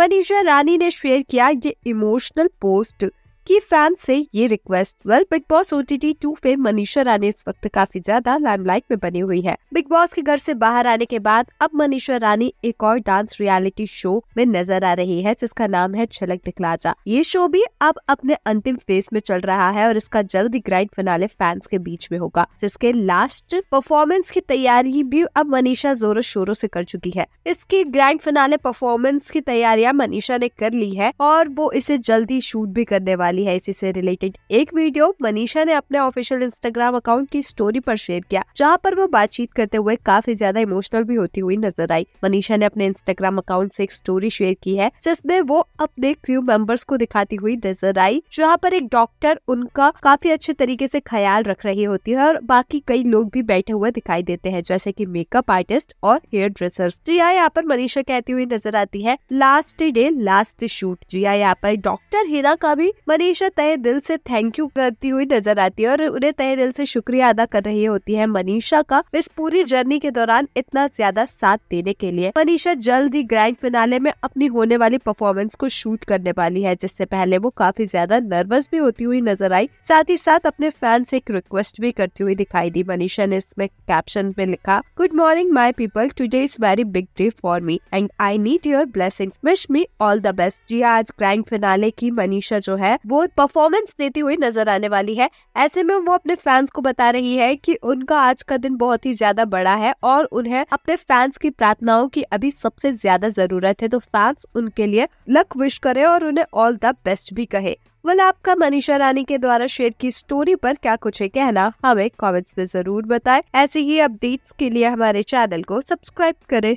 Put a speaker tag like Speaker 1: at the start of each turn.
Speaker 1: मनीषा रानी ने शेयर किया ये इमोशनल पोस्ट की फैन से ये request well Bigg Boss O T T two पे मनीषा रानी इस वक्त काफी ज्यादा लाइमलाइट में बनी हुई है बिग बॉस के घर से बाहर आने के बाद अब मनीषा रानी एक और डांस रियलिटी शो में नजर आ रही है जिसका नाम है छलक दिखला जा ये शो भी अब अपने अंतिम फेज में चल रहा है और इसका जल्द ही ग्रैंड फिनाले फैंस के बीच में होगा जिसके लास्ट परफॉर्मेंस की तैयारी भी अब मनीषा जोरों शोरों से कर चुकी है इसकी ग्रैंड फिनाले परफॉर्मेंस की तैयारियां मनीषा ने कर ली है और वो इसे जल्दी शूट भी करने वाली मिली है इसी से रिलेटेड एक वीडियो मनीषा ने अपने ऑफिशियल इंस्टाग्राम अकाउंट की स्टोरी पर शेयर किया जहाँ पर वो बातचीत करते हुए काफी ज्यादा इमोशनल भी होती हुई नजर आई मनीषा ने अपने इंस्टाग्राम अकाउंट से एक स्टोरी शेयर की है जिसमे वो अपने क्रू मेंबर्स को दिखाती हुई नजर आई जहाँ पर एक डॉक्टर उनका काफी अच्छे तरीके से ख्याल रख रही होती है और बाकी कई लोग भी बैठे हुए दिखाई देते हैं जैसे की मेकअप आर्टिस्ट और हेयर ड्रेसर्स जी हाँ, यहाँ पर मनीषा कहती हुई नजर आती है लास्ट डे लास्ट शूट जी हाँ यहाँ पर डॉक्टर हीरा का भी मनीषा तय दिल से थैंक यू करती हुई नजर आती है और उन्हें तय दिल से शुक्रिया अदा कर रही होती है मनीषा का इस पूरी जर्नी के दौरान इतना ज्यादा साथ देने के लिए मनीषा जल्द ही ग्रैंड फिनाले में अपनी होने वाली परफॉर्मेंस को शूट करने वाली है जिससे पहले वो काफी ज्यादा नर्वस भी होती हुई नजर आई साथ ही साथ अपने फैन से एक रिक्वेस्ट भी करती हुई दिखाई दी मनीषा ने इसमें कैप्शन में लिखा good morning my people today is very big day for me and I need your blessing wish me all the best जी हाँ, आज ग्रैंड फिनाले की मनीषा जो है वो परफॉर्मेंस देती हुई नजर आने वाली है ऐसे में वो अपने फैंस को बता रही है कि उनका आज का दिन बहुत ही ज्यादा बड़ा है और उन्हें अपने फैंस की प्रार्थनाओं की अभी सबसे ज्यादा जरूरत है तो फैंस उनके लिए लक विश करे और उन्हें ऑल द बेस्ट भी कहे वाला आपका मनीषा रानी के द्वारा शेयर की स्टोरी पर क्या कुछ है कहना हमें कमेंट्स में जरूर बताएं ऐसे ही अपडेट्स के लिए हमारे चैनल को सब्सक्राइब करें